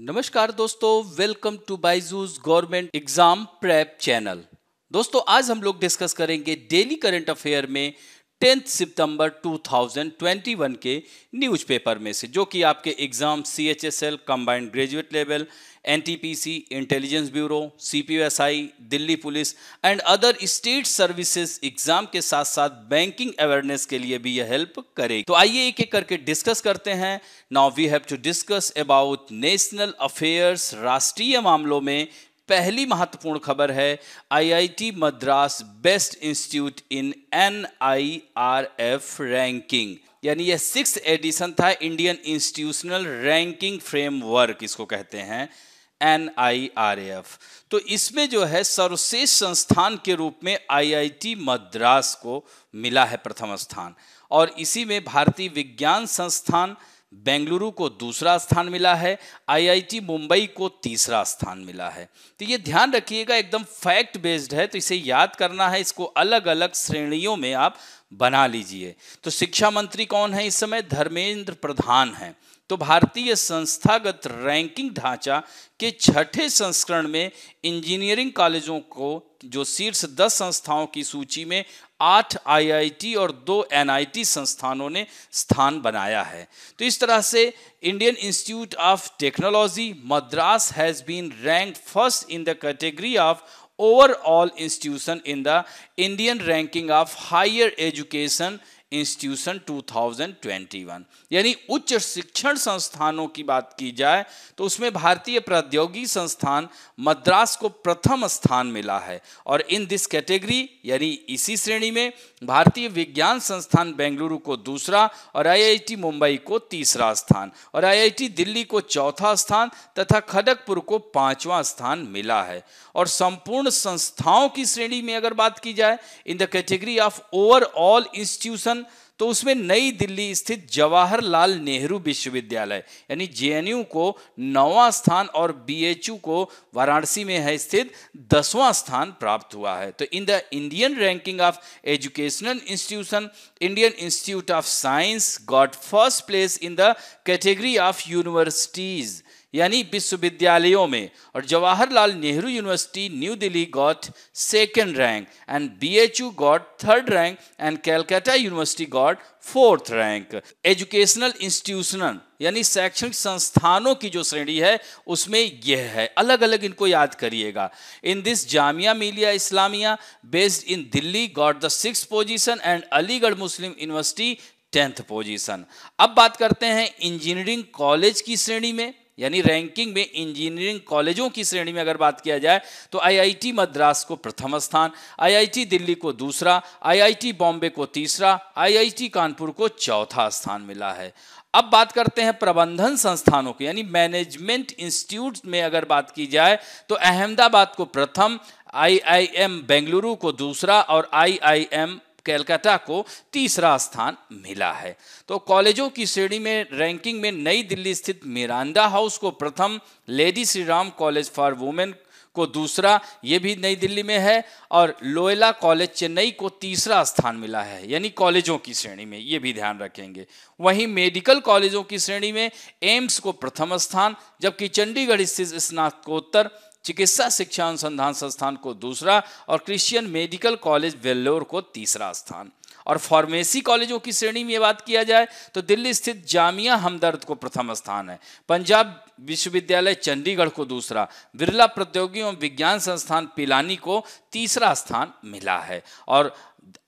नमस्कार दोस्तों welcome to Byju's government exam prep channel दोस्तों आज हम लोग डिस्कस करेंगे डेली करंट अफेयर में टेंथ सितंबर 2021 के न्यूज़पेपर में से जो कि आपके exam C H S L combined graduate level NTPC intelligence bureau CPSI Delhi police and other state services exam के साथ साथ बैंकिंग अवेयरनेस के लिए भी यह हेल्प करेगी तो आइए एक एक करके डिस्कस करते हैं now we have to discuss about national affairs राष्ट्रीय मामलों में पहली महत्वपूर्ण खबर है IIT Madras best institute in NIRF ranking यानी यह सिक्स एडिशन था इंडियन इंस्टीट्यूशनल रैंकिंग फ्रेमवर्क इसको कहते हैं एन तो इसमें जो है सर्वश्रेष्ठ संस्थान के रूप में आईआईटी मद्रास को मिला है प्रथम स्थान और इसी में भारतीय विज्ञान संस्थान बेंगलुरु को दूसरा स्थान मिला है आईआईटी मुंबई को तीसरा स्थान मिला है तो ये ध्यान रखिएगा एकदम फैक्ट बेस्ड है तो इसे याद करना है इसको अलग अलग श्रेणियों में आप बना लीजिए तो शिक्षा मंत्री कौन है इस समय धर्मेंद्र प्रधान है तो भारतीय संस्थागत रैंकिंग ढांचा के छठे संस्करण में इंजीनियरिंग कॉलेजों को जो शीर्ष दस संस्थाओं की सूची में आठ आईआईटी और दो एनआईटी संस्थानों ने स्थान बनाया है तो इस तरह से Indian institute of technology Madras has been rank first in the category of overall institution in the Indian ranking of higher education institution 2021 यानी उच्च शिक्षण संस्थानों की बात की जाए तो उसमें भारतीय प्रौद्योगिकी संस्थान मद्रास को प्रथम स्थान मिला है और इन दिस कैटेगरी यानी इसी श्रेणी में भारतीय विज्ञान संस्थान बेंगलुरु को दूसरा और आईआईटी मुंबई को तीसरा स्थान और आईआईटी दिल्ली को चौथा स्थान तथा खड़गपुर को पांचवा स्थान मिला है और संपूर्ण संस्थाओं की श्रेणी में अगर बात की जाए in the category of overall institution तो उसमें नई दिल्ली स्थित जवाहरलाल नेहरू विश्वविद्यालय यानी जेएनयू को नौवां स्थान और बीएचयू को वाराणसी में है स्थित दसवां स्थान प्राप्त हुआ है तो in the Indian ranking of educational institution Indian institute of science got first place in the category of universities यानी विश्वविद्यालयों में और Jawaharlal Nehru university new Delhi got second rank and B H U got third rank and Calcutta university got fourth rank educational institutional यानी शैक्षणिक संस्थानों की जो श्रेणी है उसमें यह है अलग अलग इनको याद करिएगा इन this Jamia Millia Islamia based in Delhi got the six position and Aligarh Muslim University tenth position अब बात करते हैं इंजीनियरिंग कॉलेज की श्रेणी में यानी रैंकिंग में इंजीनियरिंग कॉलेजों की श्रेणी में अगर बात किया जाए तो आईआईटी मद्रास को प्रथम स्थान आईआईटी दिल्ली को दूसरा आईआईटी बॉम्बे को तीसरा आईआईटी कानपुर को चौथा स्थान मिला है अब बात करते हैं प्रबंधन संस्थानों की यानी मैनेजमेंट इंस्टीट्यूट में अगर बात की जाए तो अहमदाबाद को प्रथम आईआईएम बेंगलुरु को दूसरा और आईआईएम कैलकाता को तीसरा स्थान मिला है तो कॉलेजों की श्रेणी में रैंकिंग में नई दिल्ली स्थित मिरांडा हाउस को प्रथम Lady Shri Ram College for Women को दूसरा ये भी नई दिल्ली में है और लोयला कॉलेज चेन्नई को तीसरा स्थान मिला है यानी कॉलेजों की श्रेणी में ये भी ध्यान रखेंगे वहीं मेडिकल कॉलेजों की श्रेणी में एम्स को प्रथम स्थान जबकि चंडीगढ़ स्थित स्नातकोत्तर चिकित्सा शिक्षा अनुसंधान संस्थान को दूसरा और क्रिश्चियन मेडिकल कॉलेज वेल्लोर को तीसरा स्थान और फार्मेसी कॉलेजों की श्रेणी में बात किया जाए तो दिल्ली स्थित जामिया हमदर्द को प्रथम स्थान है पंजाब विश्वविद्यालय चंडीगढ़ को दूसरा बिरला प्रौद्योगिकी एवं विज्ञान संस्थान पिलानी को तीसरा स्थान मिला है और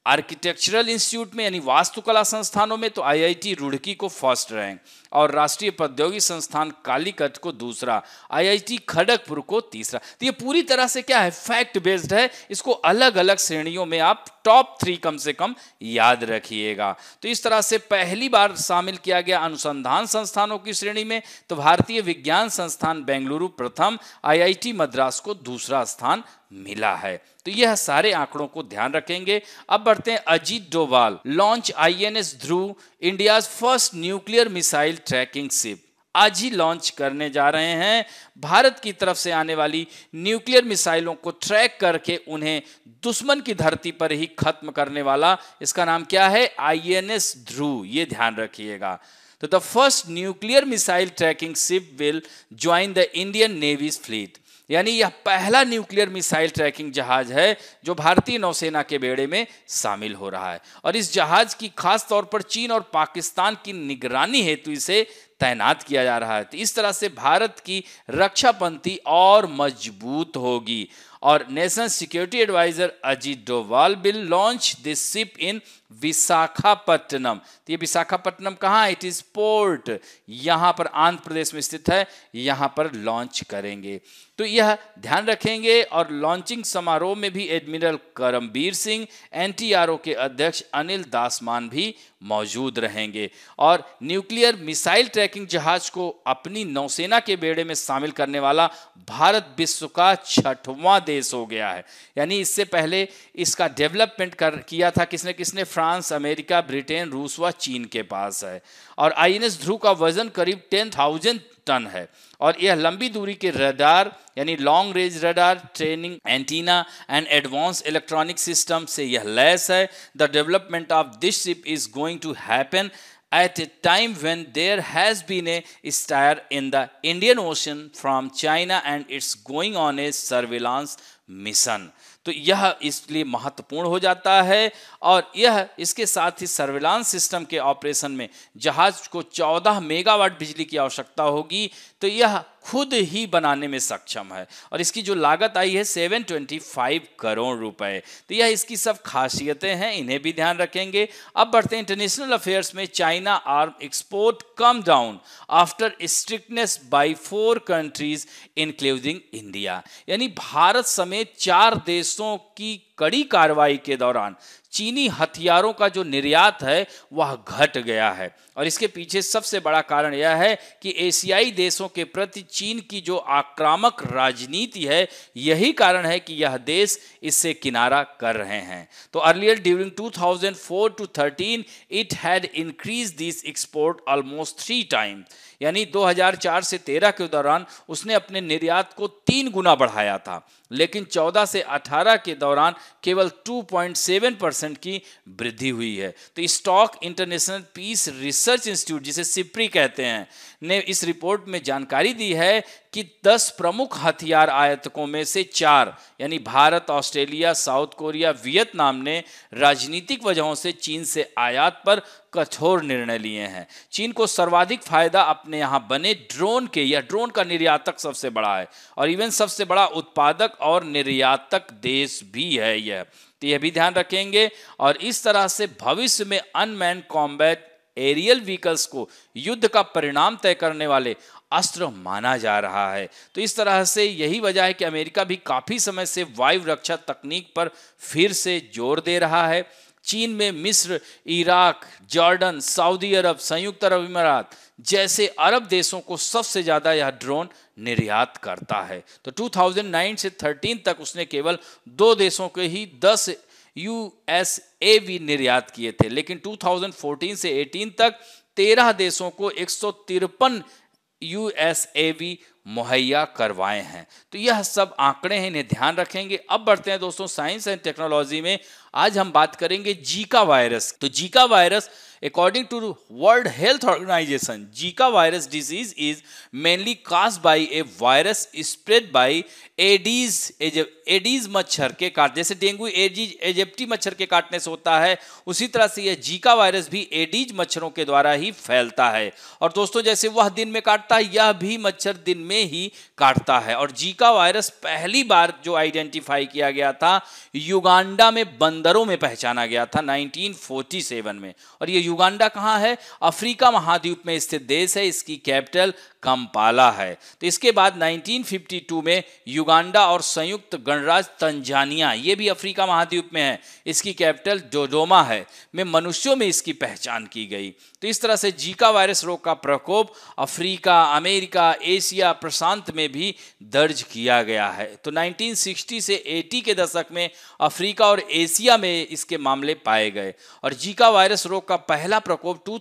आर्किटेक्चरल इंस्टीट्यूट में यानी वास्तुकला संस्थानों में तो आईआईटी रुड़की को फर्स्ट रैंक और राष्ट्रीय प्रौद्योगिकी संस्थान कालीकट को दूसरा आईआईटी खड़गपुर को तीसरा तो ये पूरी तरह से क्या है फैक्ट बेस्ड है इसको अलग अलग श्रेणियों में आप टॉप थ्री कम से कम याद रखिएगा तो इस तरह से पहली बार शामिल किया गया अनुसंधान संस्थानों की श्रेणी में तो भारतीय विज्ञान संस्थान बेंगलुरु प्रथम आई मद्रास को दूसरा स्थान मिला है तो यह सारे आंकड़ों को ध्यान रखेंगे अब बढ़ते हैं Ajit Doval launch INS Dhruv India first nuclear missile tracking ship आज ही लॉन्च करने जा रहे हैं भारत की तरफ से आने वाली न्यूक्लियर मिसाइलों को ट्रैक करके उन्हें दुश्मन की धरती पर ही खत्म करने वाला इसका नाम क्या है आईएनएस ध्रुव ये ध्यान रखिएगा तो the first nuclear missile tracking ship will join the Indian navy's fleet यानी यह पहला न्यूक्लियर मिसाइल ट्रैकिंग जहाज है जो भारतीय नौसेना के बेड़े में शामिल हो रहा है और इस जहाज की खास तौर पर चीन और पाकिस्तान की निगरानी हेतु इसे तैनात किया जा रहा है तो इस तरह से भारत की रक्षा पंक्ति और मजबूत होगी और national security adviser Ajit Doval will launch this ship in Visakhapatnam तो ये विशाखापट्टनम कहाँ इट इज पोर्ट यहाँ पर आंध्र प्रदेश में स्थित है यहाँ पर लॉन्च करेंगे तो यह ध्यान रखेंगे और लॉन्चिंग समारोह में भी एडमिरल करमबीर सिंह एनटीआरओ के अध्यक्ष अनिल दासमान भी मौजूद रहेंगे और न्यूक्लियर मिसाइल ट्रैकिंग जहाज को अपनी नौसेना के बेड़े में शामिल करने वाला भारत विश्व का छठवां देश हो गया है यानी इससे पहले इसका डेवलपमेंट कर किया था किसने किसने फ्रांस अमेरिका ब्रिटेन रूस व चीन के पास है और आईएनएस ध्रुव का वजन करीब टेन थाउजेंड टन है और यह लंबी दूरी के रडार यानी long range radar training antenna and advance electronic system से यह लैस है the development of this ship is going to happen at a time when there has been a stir in the Indian Ocean from China and it's going on a surveillance mission तो यह इसलिए महत्वपूर्ण हो जाता है और यह इसके साथ ही सर्विलांस सिस्टम के ऑपरेशन में जहाज को 14 मेगावाट बिजली की आवश्यकता होगी तो यह खुद ही बनाने में सक्षम है और इसकी जो लागत आई है 725 करोड़ रुपए तो यह इसकी सब खासियतें हैं इन्हें भी ध्यान रखेंगे अब बढ़ते हैं इंटरनेशनल अफेयर्स में China arm export come down after strictness by four countries including India यानी भारत समेत चार देशों की कड़ी कार्रवाई के दौरान चीनी हथियारों का जो निर्यात है वह घट गया है और इसके पीछे सबसे बड़ा कारण यह है कि एशियाई देशों के प्रति चीन की जो आक्रामक राजनीति है यही कारण है कि यह देश इससे किनारा कर रहे हैं तो earlier during 2004 thousand four to thirteen it had increase this export almost three time यानी 2004 से 13 के दौरान उसने अपने निर्यात को तीन गुना बढ़ाया था लेकिन 14 से 18 के दौरान केवल 2.7 परसेंट की वृद्धि हुई है तो stock international peace research institute जिसे सिप्री कहते हैं ने इस रिपोर्ट में जानकारी दी है कि दस प्रमुख हथियार आयतकों में से चार यानी भारत ऑस्ट्रेलिया साउथ कोरिया वियतनाम ने राजनीतिक वजहों से चीन से आयात पर कठोर निर्णय लिए हैं चीन को सर्वाधिक फायदा अपने यहाँ बने ड्रोन के या ड्रोन का निर्यातक सबसे बड़ा है और इवन सबसे बड़ा उत्पादक और निर्यातक देश भी है यह तो यह भी ध्यान रखेंगे और इस तरह से भविष्य में अनमैन कॉम्बैट एरियल व्हीकल्स को युद्ध का परिणाम तय करने वाले अस्त्र माना जा रहा है तो इस तरह से यही वजह है कि अमेरिका भी काफ़ी समय से वायु रक्षा तकनीक पर फिर से जोर दे रहा है चीन में मिस्र इराक जॉर्डन सऊदी अरब संयुक्त अरब इमारात जैसे अरब देशों को सबसे ज़्यादा यह ड्रोन निर्यात करता है तो 2009 से 13 तक उसने केवल दो देशों के ही 10 यूएसए भी निर्यात किए थे लेकिन 2014 से 18 तक 13 देशों को एक यू एस ए भी मुहैया करवाए हैं तो यह सब आंकड़े हैं इन्हें ध्यान रखेंगे अब बढ़ते हैं दोस्तों साइंस एंड टेक्नोलॉजी में आज हम बात करेंगे जीका वायरस तो Zika virus according to World Health Organization Zika virus disease is mainly caused by a virus spread by Aedes Aedes मच्छर के काट जैसे डेंगू एडीज एजेप्टी मच्छर के काटने से होता है उसी तरह से यह जीका वायरस भी एडीज मच्छरों के द्वारा ही फैलता है और दोस्तों जैसे वह दिन में काटता है यह भी मच्छर दिन में ही काटता है और जीका वायरस पहली बार जो आइडेंटिफाई किया गया था युगांडा में बंदरों में पहचाना गया था नाइनटीन में और यह युगांडा कहाँ है अफ्रीका महाद्वीप में स्थित देश है इसकी कैपिटल कम पाला है तो इसके बाद 1952 में युगांडा और संयुक्त गणराज्य तंजानिया ये भी अफ्रीका महाद्वीप में है इसकी कैपिटल जोडोमा है में मनुष्यों में इसकी पहचान की गई तो इस तरह से जीका वायरस रोग का प्रकोप अफ्रीका अमेरिका एशिया प्रशांत में भी दर्ज किया गया है तो 1960 से 80 के दशक में अफ्रीका और एशिया में इसके मामले पाए गए और जीका वायरस रोग का पहला प्रकोप टू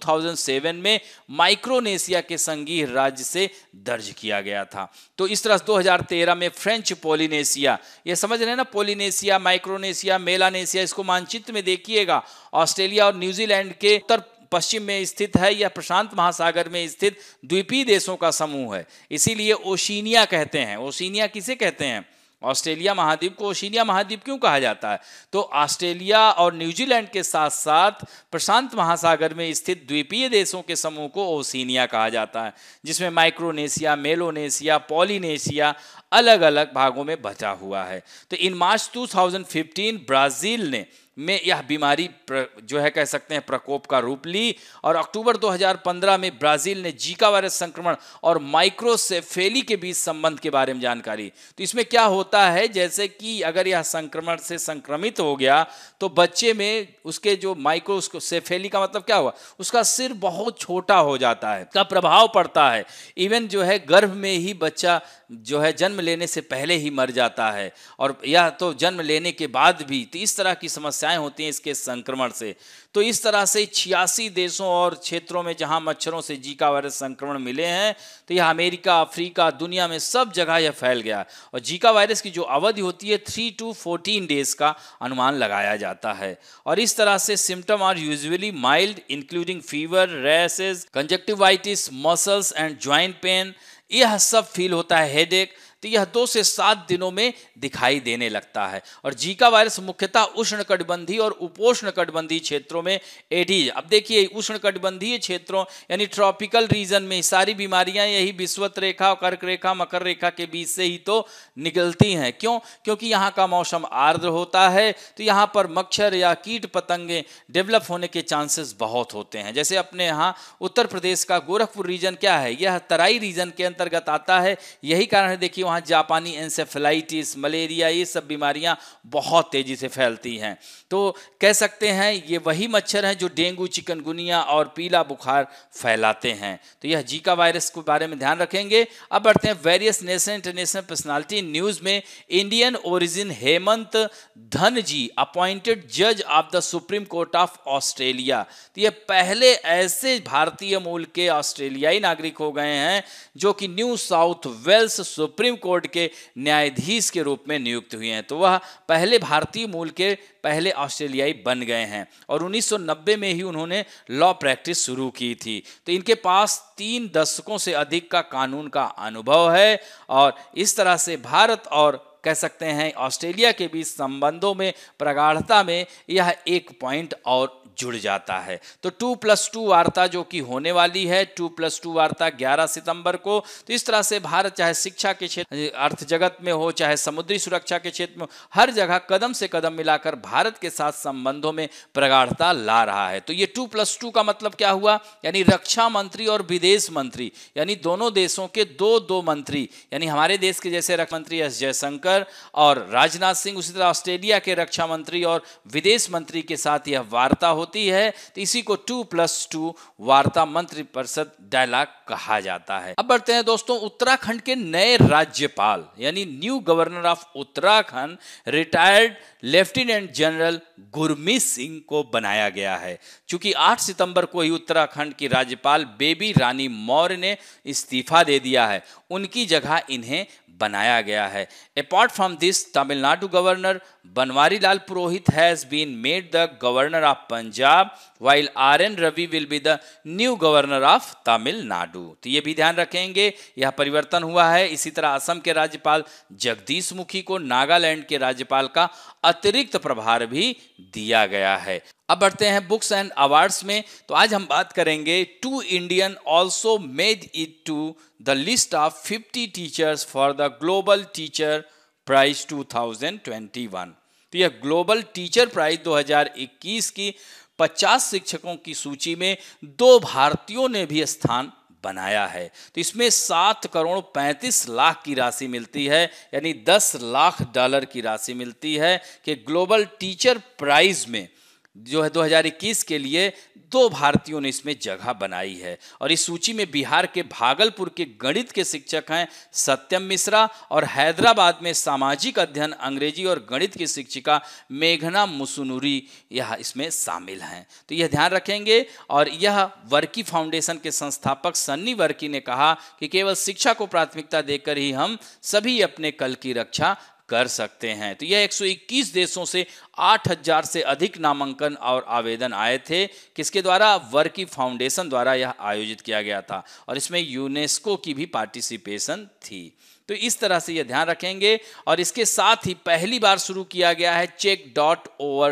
में माइक्रोनेशिया के संघीय राज्य से दर्ज किया गया था तो इस तरह 2013 में फ्रेंच पोलिनेशिया ये समझ रहे हैं ना पोलिनेशिया माइक्रोनेशिया मेलानेशिया इसको मानचित्र में देखिएगा ऑस्ट्रेलिया और न्यूजीलैंड के उत्तर पश्चिम में स्थित है या प्रशांत महासागर में स्थित द्वीपीय देशों का समूह है इसीलिए ओशिनिया कहते हैं ओशिनिया किसे कहते हैं ऑस्ट्रेलिया महाद्वीप को ओशिनिया महाद्वीप क्यों कहा जाता है तो ऑस्ट्रेलिया और न्यूजीलैंड के साथ साथ प्रशांत महासागर में स्थित द्वीपीय देशों के समूह को ओशिनिया कहा जाता है जिसमें माइक्रोनेशिया मेलोनेशिया पॉलीनेशिया अलग अलग भागों में बचा हुआ है तो इन मार्च 2015 ब्राज़ील ने में यह बीमारी जो है कह सकते हैं प्रकोप का रूप ली और अक्टूबर 2015 में ब्राज़ील ने जीका वायरस संक्रमण और माइक्रोसेफेली के बीच संबंध के बारे में जानकारी तो इसमें क्या होता है जैसे कि अगर यह संक्रमण से संक्रमित हो गया तो बच्चे में उसके जो माइक्रोसेफेली का मतलब क्या हुआ उसका सिर बहुत छोटा हो जाता है का प्रभाव पड़ता है इवन जो है गर्भ में ही बच्चा जो है जन्म लेने से पहले ही मर जाता है और यह तो जन्म लेने के बाद भी तो इस तरह की समस्याएं होती हैं इसके संक्रमण से तो इस तरह से छियासी देशों और क्षेत्रों में जहां मच्छरों से जीका वायरस संक्रमण मिले हैं तो यह अमेरिका अफ्रीका दुनिया में सब जगह यह फैल गया और जीका वायरस की जो अवधि होती है थ्री टू फोर्टीन डेज का अनुमान लगाया जाता है और इस तरह से symptom are usually mild including fever rashes conjunctivitis muscles and joint pain यह सब फील होता है हेडेक तो यह दो से सात दिनों में दिखाई देने लगता है और जीका वायरस मुख्यतः उष्ण कटबंधी और उपोष्ण कटबंधी क्षेत्रों में एडीज अब देखिए उष्ण कटबंधीय क्षेत्रों यानी ट्रॉपिकल रीजन में सारी बीमारियां यही विश्वत रेखा कर्क रेखा मकर रेखा के बीच से ही तो निकलती हैं क्यों क्योंकि यहाँ का मौसम आर्द्र होता है तो यहाँ पर मच्छर या कीट पतंगे डेवलप होने के चांसेस बहुत होते हैं जैसे अपने यहाँ उत्तर प्रदेश का गोरखपुर रीजन क्या है यह तराई रीजन के अंतर्गत आता है यही कारण है देखिए वहाँ जापानी एनसेफेलाइटिस मलेरिया ये सब बीमारियाँ बहुत तेज़ी से फैलती हैं तो कह सकते हैं ये वही मच्छर हैं जो डेंगू चिकनगुनिया और पीला बुखार फैलाते हैं तो यह जीका वायरस के बारे में ध्यान रखेंगे अब बढ़ते हैं various nation international personality news में Indian origin Hemant Dhan ji appointed जज of the Supreme Court of Australia तो ये पहले ऐसे भारतीय मूल के ऑस्ट्रेलियाई नागरिक हो गए हैं जो कि New South Wales Supreme Court के न्यायाधीश के रूप में नियुक्त हुए हैं तो वह पहले भारतीय मूल के पहले ऑस्ट्रेलियाई बन गए हैं और 1990 में ही उन्होंने लॉ प्रैक्टिस शुरू की थी तो इनके पास तीन दशकों से अधिक का कानून का अनुभव है और इस तरह से भारत और कह सकते हैं ऑस्ट्रेलिया के बीच संबंधों में प्रगाढ़ता में यह एक पॉइंट और जुड़ जाता है तो टू प्लस टू वार्ता जो कि होने वाली है टू प्लस टू वार्ता ग्यारह सितंबर को तो इस तरह से भारत चाहे शिक्षा के क्षेत्र अर्थ जगत में हो चाहे समुद्री सुरक्षा के क्षेत्र में हो हर जगह कदम से कदम मिलाकर भारत के साथ संबंधों में प्रगाढ़ता ला रहा है तो ये टू प्लस टू का मतलब क्या हुआ यानी रक्षा मंत्री और विदेश मंत्री यानी दोनों देशों के दो दो मंत्री यानी हमारे देश के जैसे रक्षा मंत्री एस जयशंकर और राजनाथ सिंह उसी तरह ऑस्ट्रेलिया के रक्षा मंत्री और विदेश मंत्री के साथ यह वार्ता हो होती है तो इसी को टू प्लस टू वार्ता मंत्री परिषद डायलॉग कहा जाता है अब बढ़ते हैं दोस्तों उत्तराखंड के नए राज्यपाल यानी new governor of Uttarakhand retired lieutenant general Gurmeet Singh को बनाया गया है क्योंकि 8 सितंबर को ही उत्तराखंड की राज्यपाल बेबी रानी मौर्य ने इस्तीफा दे दिया है उनकी जगह इन्हें बनाया गया है apart from this Tamil Nadu governor Banwari Lal Purohit has been made the governor of Punjab while R N Ravi will be the new governor of Tamil Nadu तो ये भी ध्यान रखेंगे यह परिवर्तन हुआ है इसी तरह असम के राज्यपाल जगदीश मुखी को नागालैंड के राज्यपाल का अतिरिक्त प्रभार भी दिया गया है अब बढ़ते हैं बुक्स एंड अवार्ड्स में तो आज हम बात करेंगे two Indian also made it to the list of fifty teachers for the global teacher prize 2021 तो यह ग्लोबल टीचर प्राइज 2021 की 50 शिक्षकों की सूची में दो भारतीयों ने भी स्थान बनाया है तो इसमें सात करोड़ पैंतीस लाख की राशि मिलती है यानी दस लाख डॉलर की राशि मिलती है कि ग्लोबल टीचर प्राइज में जो है 2021 के लिए दो भारतीयों ने इसमें जगह बनाई है और इस सूची में बिहार के भागलपुर के गणित के शिक्षक हैं सत्यम मिश्रा और हैदराबाद में सामाजिक अध्ययन अंग्रेजी और गणित की शिक्षिका मेघना मुसुनूरी यह इसमें शामिल हैं तो यह ध्यान रखेंगे और यह वर्की फाउंडेशन के संस्थापक सन्नी वर्की ने कहा कि केवल शिक्षा को प्राथमिकता देकर ही हम सभी अपने कल की रक्षा कर सकते हैं तो यह 121 देशों से 8000 से अधिक नामांकन और आवेदन आए थे किसके द्वारा वर्की फाउंडेशन द्वारा यह आयोजित किया गया था और इसमें यूनेस्को की भी पार्टिसिपेशन थी तो इस तरह से यह ध्यान रखेंगे और इसके साथ ही पहली बार शुरू किया गया है Chegg dot O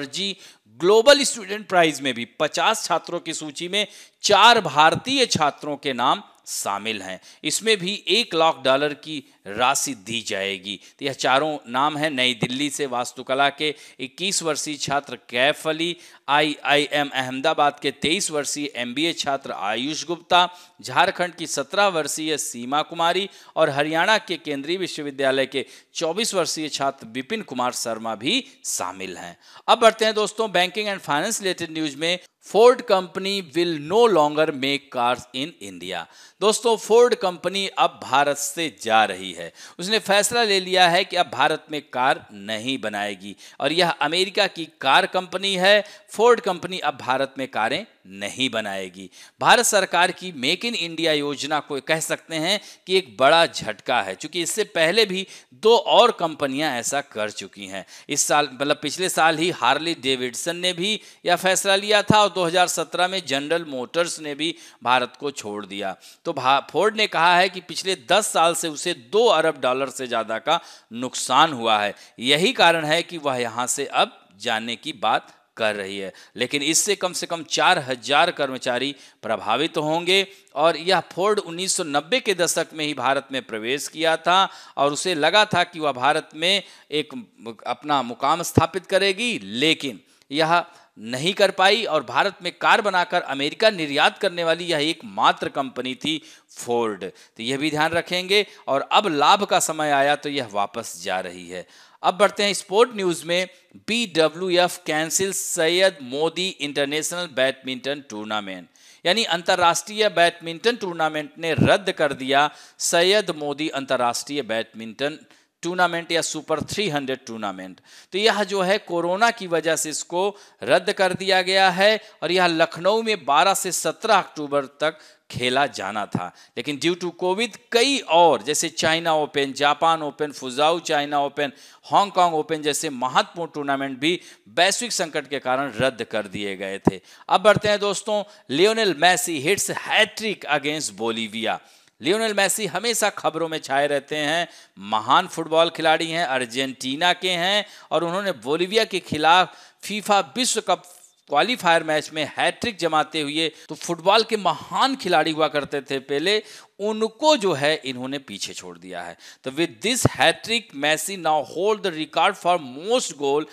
global student prize में भी 50 छात्रों की सूची में चार भारतीय छात्रों के नाम शामिल हैं इसमें भी एक लाख डॉलर की राशि दी जाएगी तो यह चारों नाम है नई दिल्ली से वास्तुकला के 21 वर्षीय छात्र कैफ अली आईआईएम अहमदाबाद के 23 वर्षीय एमबीए छात्र आयुष गुप्ता झारखंड की 17 वर्षीय सीमा कुमारी और हरियाणा के केंद्रीय विश्वविद्यालय के 24 वर्षीय छात्र विपिन कुमार शर्मा भी शामिल हैं अब बढ़ते हैं दोस्तों banking and finance related news में Ford company will no longer make cars in India दोस्तों फोर्ड कंपनी अब भारत से जा रही है उसने फैसला ले लिया है कि अब भारत में कार नहीं बनाएगी और यह अमेरिका की कार कंपनी है फोर्ड कंपनी अब भारत में कारें नहीं बनाएगी भारत सरकार की मेक इन इंडिया योजना को कह सकते हैं कि एक बड़ा झटका है क्योंकि इससे पहले भी दो और कंपनियां ऐसा कर चुकी हैं इस साल मतलब पिछले साल ही हार्ली डेविडसन ने भी यह फैसला लिया था और 2017 में जनरल मोटर्स ने भी भारत को छोड़ दिया तो फोर्ड ने कहा है कि पिछले दस साल से उसे दो अरब डॉलर से ज़्यादा का नुकसान हुआ है यही कारण है कि वह यहां से अब जाने की बात कर रही है लेकिन इससे कम से कम चार हजार कर्मचारी प्रभावित होंगे और यह फोर्ड 1990 के दशक में ही भारत में प्रवेश किया था और उसे लगा था कि वह भारत में एक अपना मुकाम स्थापित करेगी लेकिन यह नहीं कर पाई और भारत में कार बनाकर अमेरिका निर्यात करने वाली यह एकमात्र कंपनी थी फोर्ड तो यह भी ध्यान रखेंगे और अब लाभ का समय आया तो यह वापस जा रही है अब बढ़ते हैं स्पोर्ट न्यूज में B W F cancel Syed Modi international badminton tournament यानी अंतर्राष्ट्रीय बैडमिंटन टूर्नामेंट ने रद्द कर दिया सैयद मोदी अंतर्राष्ट्रीय बैडमिंटन टूर्नामेंट या सुपर 300 टूर्नामेंट तो यह जो है कोरोना की वजह से इसको रद्द कर दिया गया है और यह लखनऊ में 12 से 17 अक्टूबर तक खेला जाना था लेकिन ड्यू टू कोविड कई और जैसे China open Japan open Fuzhou China open Hong Kong open जैसे महत्वपूर्ण टूर्नामेंट भी वैश्विक संकट के कारण रद्द कर दिए गए थे अब बढ़ते हैं दोस्तों Lionel Messi hits hattrick against Bolivia Lionel Messi हमेशा खबरों में छाए रहते हैं महान फुटबॉल खिलाड़ी हैं अर्जेंटीना के हैं और उन्होंने बोलिविया के खिलाफ फीफा विश्व कप क्वालिफायर मैच में हैट्रिक जमाते हुए तो फुटबॉल के महान खिलाड़ी हुआ करते थे पहले उनको जो है इन्होंने पीछे छोड़ दिया है तो with this hattrick Messi now hold the record for most goal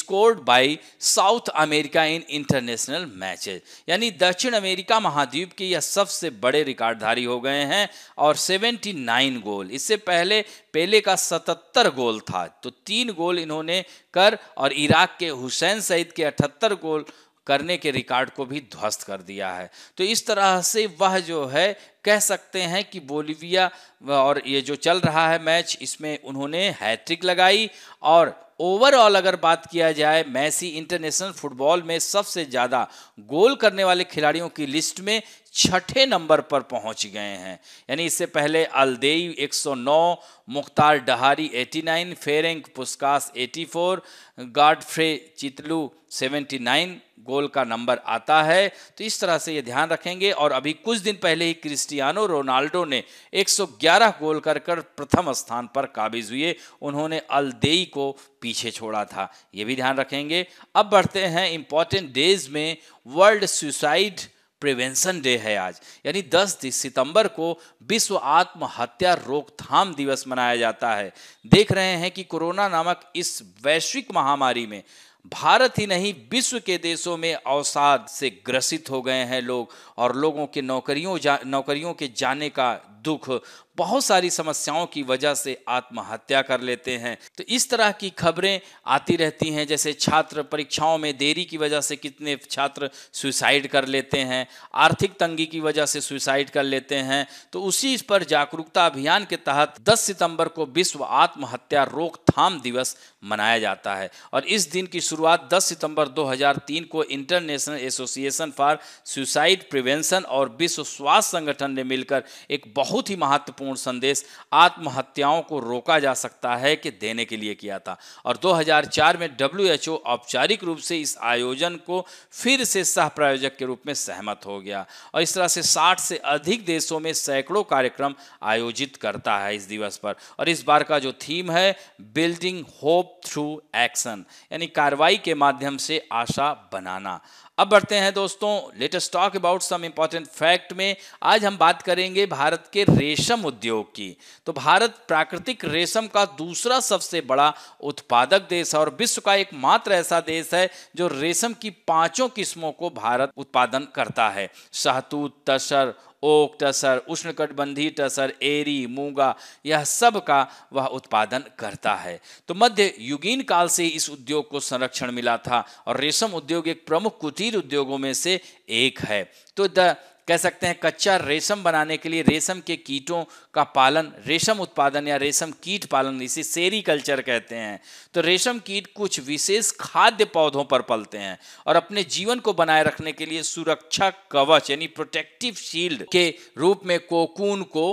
scored by South America in international matches यानी दक्षिण अमेरिका महाद्वीप के यह सबसे बड़े रिकॉर्डधारी हो गए हैं और 79 गोल इससे पहले पेले का 77 गोल था तो तीन गोल इन्होंने कर और इराक के हुसैन सईद के अठहत्तर गोल करने के रिकॉर्ड को भी ध्वस्त कर दिया है तो इस तरह से वह जो है कह सकते हैं कि बोलिविया और ये जो चल रहा है मैच इसमें उन्होंने हैट्रिक लगाई और ओवरऑल अगर बात किया जाए मैसी इंटरनेशनल फुटबॉल में सबसे ज़्यादा गोल करने वाले खिलाड़ियों की लिस्ट में छठे नंबर पर पहुंच गए हैं यानी इससे पहले Ali Daei 109 Mokhtar Dahari 89 Ferenc Puskas 84 Godfrey Chitalu 79 goal का नंबर आता है तो इस तरह से ये ध्यान रखेंगे और अभी कुछ दिन पहले ही क्रिस्टियानो रोनाल्डो ने 111 गोल कर कर प्रथम स्थान पर काबिज हुए उन्होंने अलदेई को पीछे छोड़ा था ये भी ध्यान रखेंगे अब बढ़ते हैं इम्पॉर्टेंट डेज में वर्ल्ड सुसाइड प्रिवेंशन डे है आज यानी 10 सितंबर को विश्व आत्महत्या रोकथाम दिवस मनाया जाता है देख रहे हैं कि कोरोना नामक इस वैश्विक महामारी में भारत ही नहीं विश्व के देशों में अवसाद से ग्रसित हो गए हैं लोग और लोगों के नौकरियों जा नौकरियों के जाने का दुख बहुत सारी समस्याओं की वजह से आत्महत्या कर लेते हैं तो इस तरह की खबरें आती रहती हैं जैसे छात्र परीक्षाओं में देरी की वजह से कितने छात्र सुसाइड कर लेते हैं आर्थिक तंगी की वजह से सुसाइड कर लेते हैं तो उसी इस पर जागरूकता अभियान के तहत 10 सितंबर को विश्व आत्महत्या रोकथाम दिवस मनाया जाता है और इस दिन की शुरुआत 10 सितंबर 2003 को international association for suicide prevention और विश्व स्वास्थ्य संगठन ने मिलकर एक बहुत ही महत्वपूर्ण महत्वपूर्ण संदेश आत्महत्याओं को रोका जा सकता है कि देने के लिए किया था और 2004 में डब्ल्यूएचओ औपचारिक रूप से इस आयोजन को फिर से सह प्रायोजक के रूप में सहमत हो गया और इस तरह से 60 से अधिक देशों में सैकड़ों कार्यक्रम आयोजित करता है इस दिवस पर और इस बार का जो थीम है बिल्डिंग होप थ्रू एक्शन यानी कार्रवाई के माध्यम से आशा बनाना अब बढ़ते हैं दोस्तों latest talk about some important fact में आज हम बात करेंगे भारत के रेशम उद्योग की तो भारत प्राकृतिक रेशम का दूसरा सबसे बड़ा उत्पादक देश है और विश्व का एकमात्र ऐसा देश है जो रेशम की पांचों किस्मों को भारत उत्पादन करता है शहतूत तसर ओक टसर उष्णकटबंधी टसर एरी मूंगा यह सब का वह उत्पादन करता है तो मध्य युगीन काल से इस उद्योग को संरक्षण मिला था और रेशम उद्योग एक प्रमुख कुटीर उद्योगों में से एक है तो द कह सकते हैं कच्चा रेशम बनाने के लिए रेशम के कीटों का पालन रेशम उत्पादन या रेशम कीट पालन इसे सेरीकल्चर कहते हैं तो रेशम कीट कुछ विशेष खाद्य पौधों पर पलते हैं और अपने जीवन को बनाए रखने के लिए सुरक्षा कवच यानी प्रोटेक्टिव शील्ड के रूप में कोकून को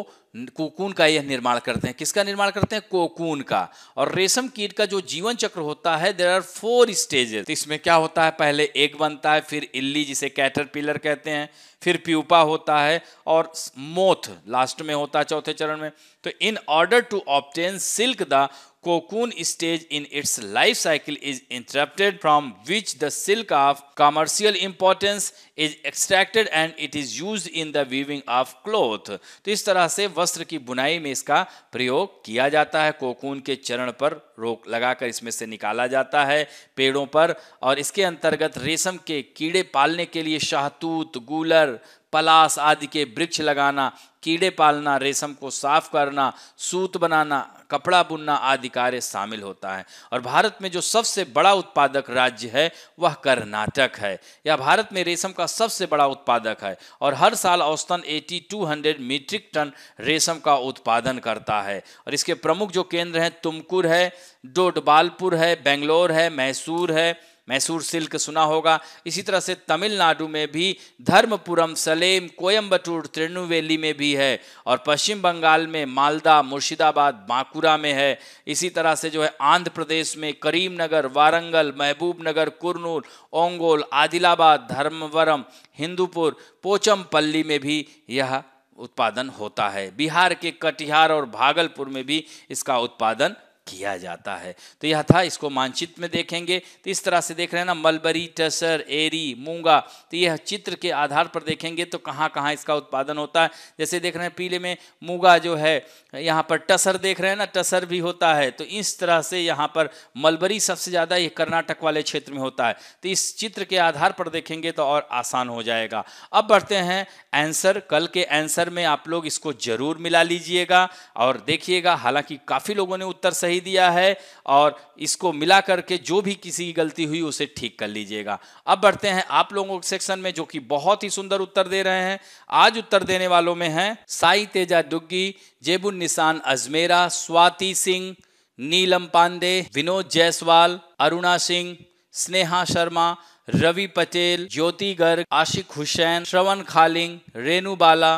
कोकून का यह निर्माण करते हैं किसका निर्माण करते हैं कोकून का और रेशम कीट का जो जीवन चक्र होता है देर आर फोर स्टेजेस इसमें क्या होता है पहले एक बनता है फिर इल्ली जिसे कैटर पिलर कहते हैं फिर प्यूपा होता है और मोथ लास्ट में होता है चौथे चरण में तो in order to obtain silk the cocoon stage in its life cycle is interrupted from which the silk of commercial importance is extracted and it is used in the weaving of cloth तो इस तरह से वस्त्र की बुनाई में इसका प्रयोग किया जाता है कोकून के चरण पर रोक लगाकर इसमें से निकाला जाता है पेड़ों पर और इसके अंतर्गत रेशम के कीड़े पालने के लिए शाहतूत गूलर पलास आदि के वृक्ष लगाना कीड़े पालना रेशम को साफ करना सूत बनाना कपड़ा बुनना आदि कार्य शामिल होता है और भारत में जो सबसे बड़ा उत्पादक राज्य है वह कर्नाटक है यह भारत में रेशम का सबसे बड़ा उत्पादक है और हर साल औसतन 8200 मीट्रिक टन रेशम का उत्पादन करता है और इसके प्रमुख जो केंद्र हैं तुमकुर है डोडबालपुर है बेंगलोर है मैसूर है मैसूर सिल्क सुना होगा इसी तरह से तमिलनाडु में भी धर्मपुरम सलेम कोयम्बटूर त्रिनुवेली में भी है और पश्चिम बंगाल में मालदा मुर्शिदाबाद बांकुरा में है इसी तरह से जो है आंध्र प्रदेश में करीमनगर वारंगल महबूब नगर कुरनूल ओंगोल आदिलाबाद धर्मवरम हिंदूपुर पोचमपल्ली में भी यह उत्पादन होता है बिहार के कटिहार और भागलपुर में भी इसका उत्पादन किया जाता है तो यह था इसको मानचित्र में देखेंगे तो इस तरह से देख रहे हैं ना मलबरी टसर एरी मूंगा तो यह चित्र के आधार पर देखेंगे तो कहाँ कहाँ इसका उत्पादन होता है जैसे देख रहे हैं पीले में मूंगा जो है यहाँ पर टसर देख रहे हैं ना टसर भी होता है तो इस तरह से यहाँ पर मलबरी सबसे ज़्यादा ये कर्नाटक वाले क्षेत्र में होता है तो इस चित्र के आधार पर देखेंगे तो और आसान हो जाएगा अब बढ़ते हैं आंसर कल के आंसर में आप लोग इसको जरूर मिला लीजिएगा और देखिएगा हालांकि काफ़ी लोगों ने उत्तर सही सही दिया है और इसको मिला करके जो भी किसी की गलती हुई उसे ठीक कर लीजिएगा अब बढ़ते हैं आप लोगों के सेक्शन में जो कि बहुत ही सुंदर उत्तर दे रहे हैं आज उत्तर देने वालों में हैं साई तेजा डुग्गी जेबुल निशान अजमेरा स्वाति सिंह नीलम पांडे विनोद जायसवाल अरुणा सिंह स्नेहा शर्मा रवि पटेल ज्योति गर्ग आशिक हुसैन श्रवण खालिंग रेणु बाला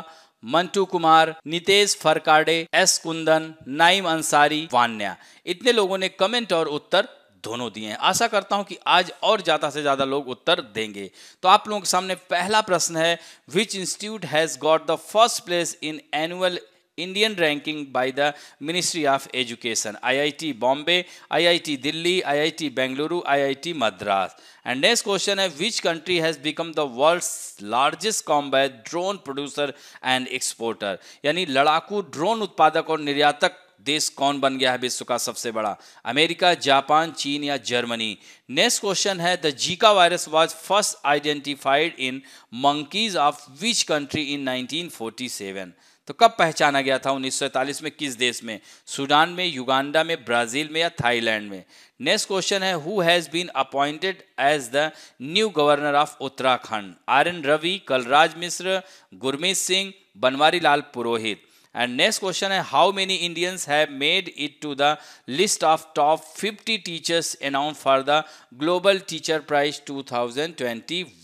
मंटू कुमार नितेश फरकाडे एस कुंदन नाइम अंसारी वान्या इतने लोगों ने कमेंट और उत्तर दोनों दिए हैं आशा करता हूं कि आज और ज़्यादा से ज़्यादा लोग उत्तर देंगे तो आप लोगों के सामने पहला प्रश्न है which institute has got the first place in annual Indian ranking by the Ministry of Education, IIT Bombay, IIT Delhi, IIT Bengaluru, IIT Madras. And next question is which country has become the world's largest combat drone producer and exporter? यानी लड़ाकू drone उत्पादक और निर्यातक देश कौन बन गया है विश्व का सबसे बड़ा अमेरिका जापान चीन या जर्मनी नेक्स्ट क्वेश्चन है the Zika virus was first identified in monkeys of which country in 1947 तो कब पहचाना गया था 1947 में किस देश में सूडान में युगांडा में ब्राजील में या थाईलैंड में नेक्स्ट क्वेश्चन है who has been appointed as the new governor of Uttarakhand R N Ravi Kalraj Mishra Gurmeet Singh Banwari Lal Purohit and next question है how many Indians have made it to the list of top fifty teachers announce for the global teacher prize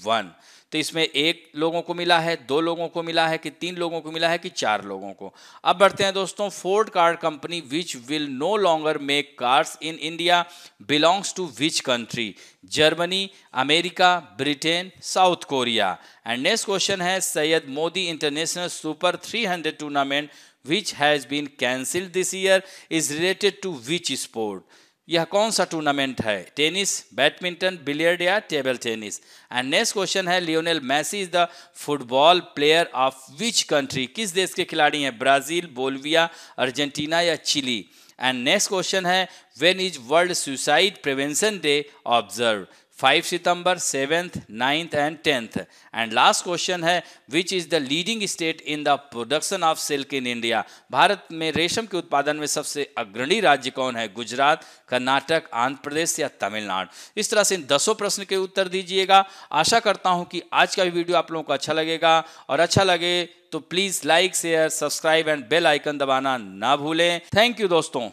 one तो इसमें एक लोगों को मिला है दो लोगों को मिला है कि तीन लोगों को मिला है कि चार लोगों को अब बढ़ते हैं दोस्तों Ford car company which will no longer make cars in India belongs to which country Germany America Britain South Korea and next question है Syed Modi international super three tournament which has been cancelled this year is related to which sport यह कौन सा टूर्नामेंट है tennis badminton billiard या table tennis and next question है Lionel Messi is the football player of which country किस देश के खिलाड़ी हैं ब्राजील बोलविया अर्जेंटीना या चिली एंड नेक्स्ट क्वेश्चन है when is world suicide prevention day observe five सितंबर seventh ninth and tenth and last question है which is the leading state in the production of silk in India भारत में रेशम के उत्पादन में सबसे अग्रणी राज्य कौन है गुजरात कर्नाटक आंध्र प्रदेश या तमिलनाडु इस तरह से इन दसों प्रश्न के उत्तर दीजिएगा आशा करता हूँ कि आज का भी वीडियो आप लोगों को अच्छा लगेगा और अच्छा लगे तो please like share subscribe and bell icon दबाना ना भूलें थैंक यू दोस्तों